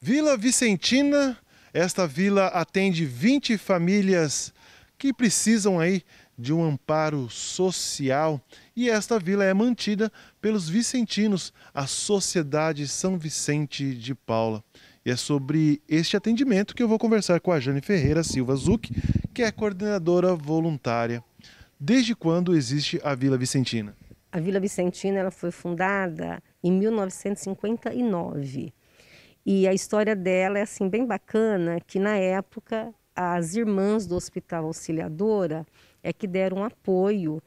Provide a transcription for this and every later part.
Vila Vicentina, esta vila atende 20 famílias que precisam aí de um amparo social e esta vila é mantida pelos vicentinos, a Sociedade São Vicente de Paula. E é sobre este atendimento que eu vou conversar com a Jane Ferreira Silva Zuc, que é coordenadora voluntária. Desde quando existe a Vila Vicentina? A Vila Vicentina ela foi fundada em 1959 e a história dela é assim bem bacana, que na época as irmãs do Hospital Auxiliadora é que deram apoio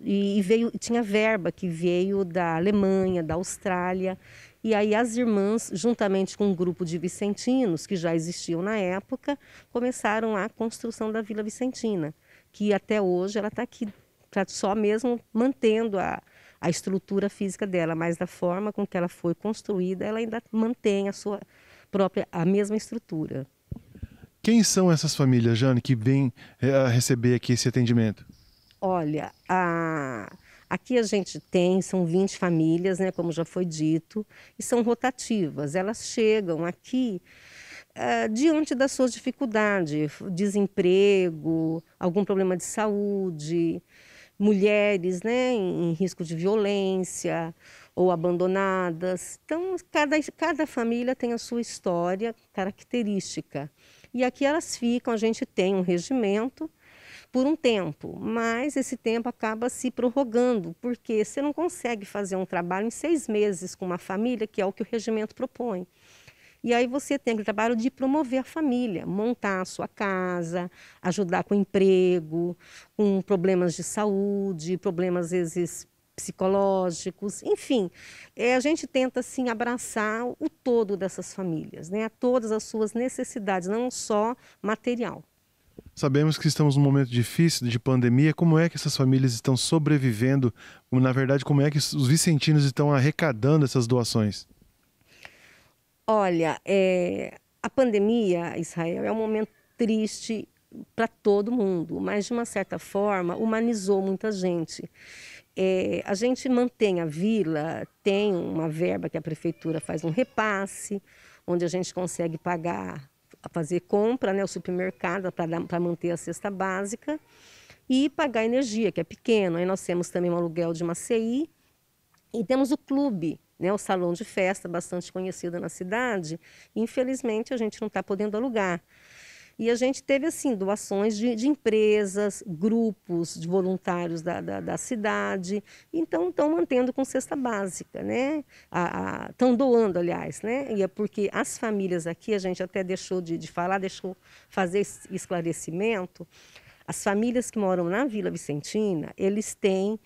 e veio tinha verba que veio da Alemanha, da Austrália. E aí as irmãs, juntamente com um grupo de vicentinos que já existiam na época, começaram a construção da Vila Vicentina, que até hoje ela está aqui, tá só mesmo mantendo a, a estrutura física dela, mas da forma com que ela foi construída, ela ainda mantém a sua própria, a mesma estrutura. Quem são essas famílias, Jane, que vêm é, receber aqui esse atendimento? Olha, a... aqui a gente tem, são 20 famílias, né, como já foi dito, e são rotativas. Elas chegam aqui eh, diante das suas dificuldades, desemprego, algum problema de saúde, mulheres né, em risco de violência ou abandonadas. Então, cada, cada família tem a sua história característica. E aqui elas ficam, a gente tem um regimento por um tempo, mas esse tempo acaba se prorrogando, porque você não consegue fazer um trabalho em seis meses com uma família, que é o que o regimento propõe. E aí você tem aquele trabalho de promover a família, montar a sua casa, ajudar com emprego, com problemas de saúde, problemas às vezes psicológicos, enfim, é, a gente tenta assim abraçar o todo dessas famílias, né? Todas as suas necessidades, não só material. Sabemos que estamos num momento difícil de pandemia. Como é que essas famílias estão sobrevivendo? Na verdade, como é que os vicentinos estão arrecadando essas doações? Olha, é, a pandemia, Israel, é um momento triste para todo mundo, mas de uma certa forma humanizou muita gente. É, a gente mantém a vila, tem uma verba que a prefeitura faz um repasse, onde a gente consegue pagar, fazer compra, né, o supermercado para manter a cesta básica e pagar energia, que é pequeno. Aí nós temos também um aluguel de uma CI e temos o clube né, o salão de festa bastante conhecido na cidade. Infelizmente, a gente não está podendo alugar. E a gente teve, assim, doações de, de empresas, grupos de voluntários da, da, da cidade. Então, estão mantendo com cesta básica, né? Estão doando, aliás, né? E é porque as famílias aqui, a gente até deixou de, de falar, deixou fazer esse esclarecimento. As famílias que moram na Vila Vicentina, eles têm...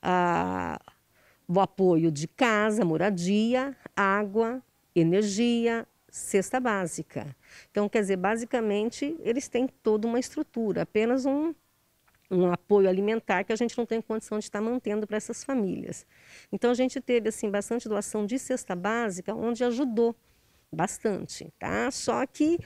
Ah, o apoio de casa, moradia, água, energia, cesta básica. Então, quer dizer, basicamente, eles têm toda uma estrutura, apenas um, um apoio alimentar que a gente não tem condição de estar mantendo para essas famílias. Então, a gente teve, assim, bastante doação de cesta básica, onde ajudou bastante, tá? Só que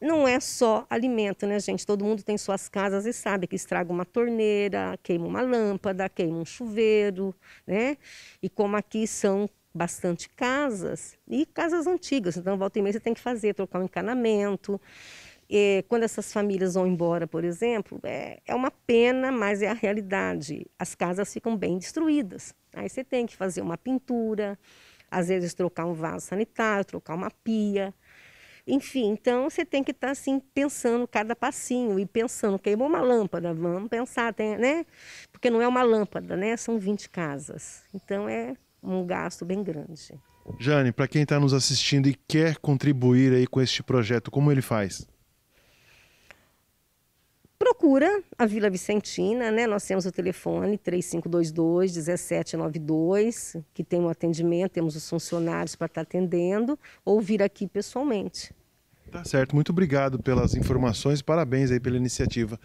não é só alimento, né, gente? Todo mundo tem suas casas e sabe que estraga uma torneira, queima uma lâmpada, queima um chuveiro, né? E como aqui são bastante casas, e casas antigas, então volta e meia você tem que fazer, trocar um encanamento. E quando essas famílias vão embora, por exemplo, é, é uma pena, mas é a realidade. As casas ficam bem destruídas. Aí você tem que fazer uma pintura, às vezes trocar um vaso sanitário, trocar uma pia. Enfim, então você tem que estar tá, assim pensando cada passinho e pensando, queimou é uma lâmpada, vamos pensar, tem, né? Porque não é uma lâmpada, né? São 20 casas. Então é um gasto bem grande. Jane, para quem está nos assistindo e quer contribuir aí com este projeto, como ele faz? procura a Vila Vicentina, né? Nós temos o telefone 3522 1792, que tem um atendimento, temos os funcionários para estar tá atendendo, ou vir aqui pessoalmente. Tá certo, muito obrigado pelas informações, parabéns aí pela iniciativa.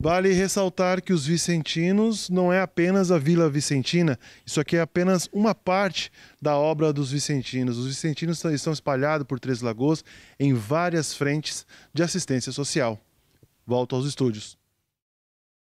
Vale ressaltar que os vicentinos não é apenas a Vila Vicentina, isso aqui é apenas uma parte da obra dos vicentinos. Os vicentinos estão espalhados por Três Lagoas em várias frentes de assistência social. Volto aos estúdios.